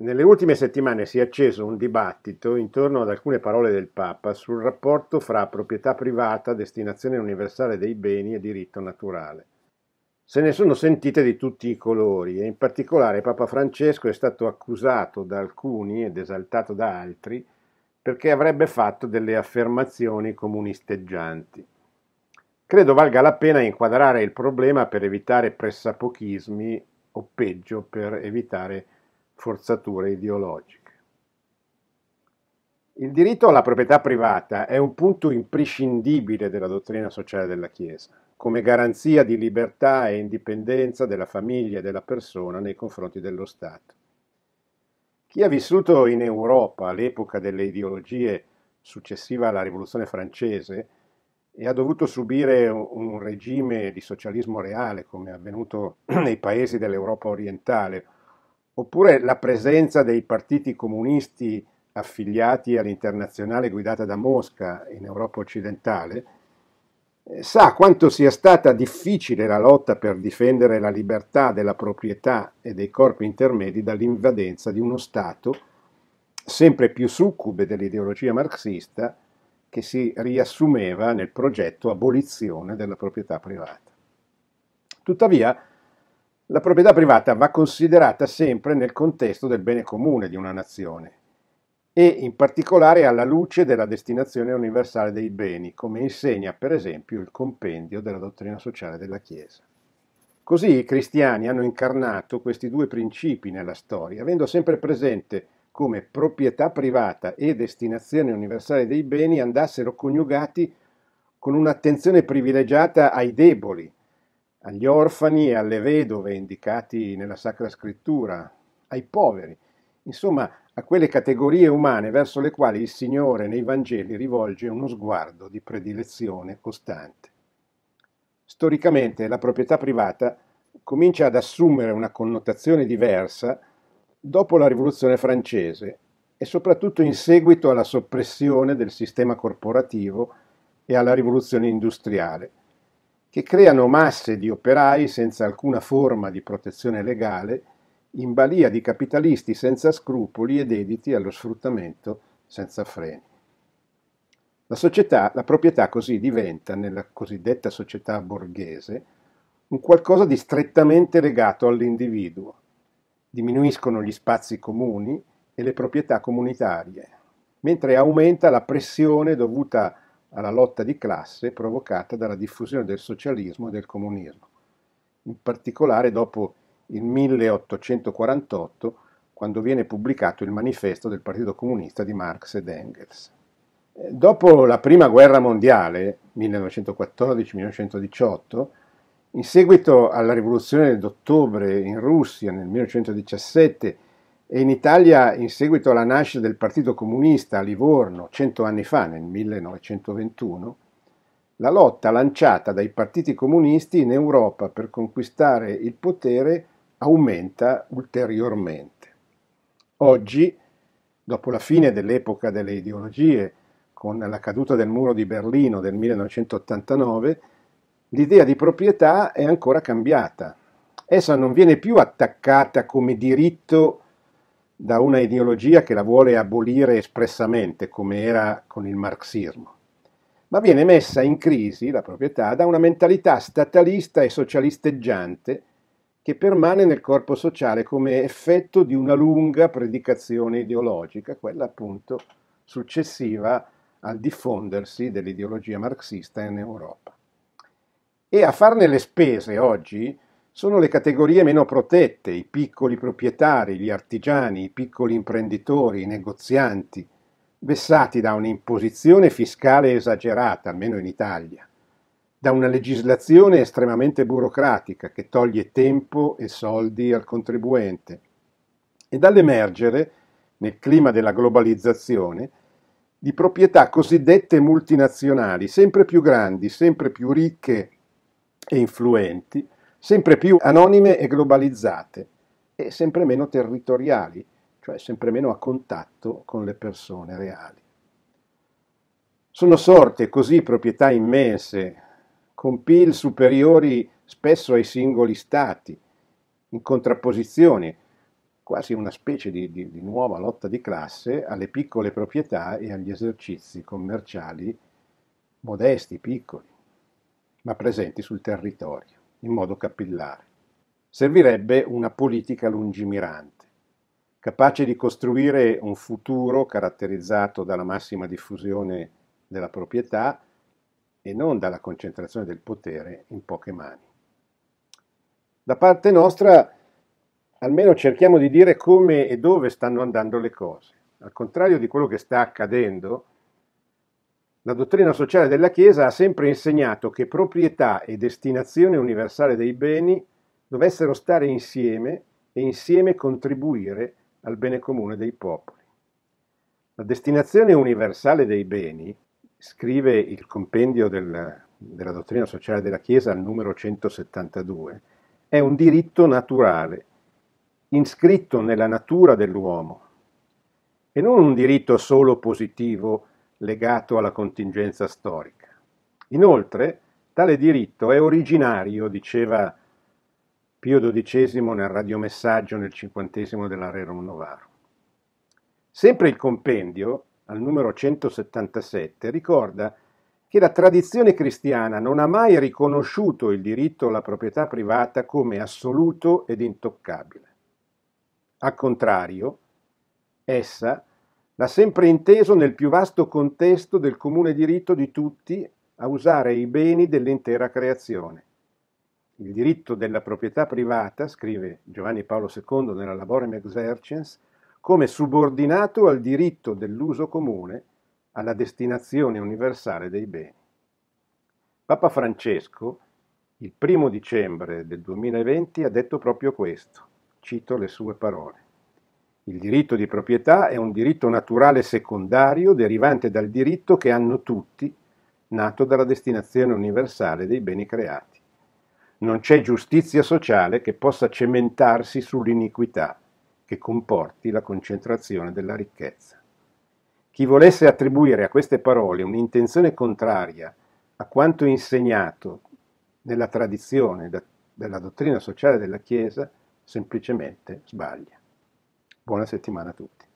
Nelle ultime settimane si è acceso un dibattito intorno ad alcune parole del Papa sul rapporto fra proprietà privata, destinazione universale dei beni e diritto naturale. Se ne sono sentite di tutti i colori e in particolare Papa Francesco è stato accusato da alcuni ed esaltato da altri perché avrebbe fatto delle affermazioni comunisteggianti. Credo valga la pena inquadrare il problema per evitare pressapochismi o peggio per evitare forzature ideologiche. Il diritto alla proprietà privata è un punto imprescindibile della dottrina sociale della Chiesa, come garanzia di libertà e indipendenza della famiglia e della persona nei confronti dello Stato. Chi ha vissuto in Europa all'epoca delle ideologie successiva alla Rivoluzione francese e ha dovuto subire un regime di socialismo reale come è avvenuto nei paesi dell'Europa orientale oppure la presenza dei partiti comunisti affiliati all'internazionale guidata da Mosca in Europa occidentale, eh, sa quanto sia stata difficile la lotta per difendere la libertà della proprietà e dei corpi intermedi dall'invadenza di uno Stato sempre più succube dell'ideologia marxista che si riassumeva nel progetto abolizione della proprietà privata. Tuttavia, la proprietà privata va considerata sempre nel contesto del bene comune di una nazione e in particolare alla luce della destinazione universale dei beni, come insegna per esempio il compendio della dottrina sociale della Chiesa. Così i cristiani hanno incarnato questi due principi nella storia, avendo sempre presente come proprietà privata e destinazione universale dei beni andassero coniugati con un'attenzione privilegiata ai deboli, agli orfani e alle vedove indicati nella Sacra Scrittura, ai poveri, insomma a quelle categorie umane verso le quali il Signore nei Vangeli rivolge uno sguardo di predilezione costante. Storicamente la proprietà privata comincia ad assumere una connotazione diversa dopo la Rivoluzione francese e soprattutto in seguito alla soppressione del sistema corporativo e alla rivoluzione industriale, che creano masse di operai senza alcuna forma di protezione legale, in balia di capitalisti senza scrupoli e dediti allo sfruttamento senza freni. La, società, la proprietà così diventa, nella cosiddetta società borghese, un qualcosa di strettamente legato all'individuo. Diminuiscono gli spazi comuni e le proprietà comunitarie, mentre aumenta la pressione dovuta a alla lotta di classe provocata dalla diffusione del socialismo e del comunismo, in particolare dopo il 1848, quando viene pubblicato il manifesto del Partito Comunista di Marx ed Engels. Eh, dopo la Prima Guerra Mondiale, 1914-1918, in seguito alla rivoluzione d'ottobre in Russia nel 1917 e in Italia, in seguito alla nascita del Partito Comunista a Livorno, cento anni fa, nel 1921, la lotta lanciata dai partiti comunisti in Europa per conquistare il potere aumenta ulteriormente. Oggi, dopo la fine dell'epoca delle ideologie, con la caduta del muro di Berlino del 1989, l'idea di proprietà è ancora cambiata. Essa non viene più attaccata come diritto da una ideologia che la vuole abolire espressamente, come era con il marxismo, ma viene messa in crisi la proprietà da una mentalità statalista e socialisteggiante che permane nel corpo sociale come effetto di una lunga predicazione ideologica, quella appunto successiva al diffondersi dell'ideologia marxista in Europa. E a farne le spese oggi sono le categorie meno protette, i piccoli proprietari, gli artigiani, i piccoli imprenditori, i negozianti, vessati da un'imposizione fiscale esagerata, almeno in Italia, da una legislazione estremamente burocratica che toglie tempo e soldi al contribuente e dall'emergere, nel clima della globalizzazione, di proprietà cosiddette multinazionali, sempre più grandi, sempre più ricche e influenti, sempre più anonime e globalizzate e sempre meno territoriali, cioè sempre meno a contatto con le persone reali. Sono sorte così proprietà immense, con PIL superiori spesso ai singoli stati, in contrapposizione, quasi una specie di, di, di, nuova lotta di classe, alle piccole proprietà e agli esercizi commerciali modesti, piccoli, ma presenti sul territorio in modo capillare. Servirebbe una politica lungimirante, capace di costruire un futuro caratterizzato dalla massima diffusione della proprietà e non dalla concentrazione del potere in poche mani. Da parte nostra, almeno cerchiamo di dire come e dove stanno andando le cose. Al contrario di quello che sta accadendo, la dottrina sociale della Chiesa ha sempre insegnato che proprietà e destinazione universale dei beni dovessero stare insieme e insieme contribuire al bene comune dei popoli. La destinazione universale dei beni, scrive il compendio del, della dottrina sociale della Chiesa al numero 172, è un diritto naturale, iscritto nella natura dell'uomo, e non un diritto solo positivo, legato alla contingenza storica. Inoltre, tale diritto è originario, diceva Pio XII nel radiomessaggio nel cinquantesimo della Rerum Novaro. Sempre il compendio, al numero 177, ricorda che la tradizione cristiana non ha mai riconosciuto il diritto alla proprietà privata come assoluto ed intoccabile. Al contrario, essa l'ha sempre inteso nel più vasto contesto del comune diritto di tutti a usare i beni dell'intera creazione. Il diritto della proprietà privata, scrive Giovanni Paolo II nella Laborem Exercens, come subordinato al diritto dell'uso comune alla destinazione universale dei beni. Papa Francesco, il primo dicembre del 2020, ha detto proprio questo, cito le sue parole. Il diritto di proprietà è un diritto naturale secondario derivante dal diritto che hanno tutti, nato dalla destinazione universale dei beni creati. Non c'è giustizia sociale che possa cementarsi sull'iniquità che comporti la concentrazione della ricchezza. Chi volesse attribuire a queste parole un'intenzione contraria a quanto insegnato nella tradizione della dottrina sociale della Chiesa semplicemente sbaglia. Buona settimana a tutti.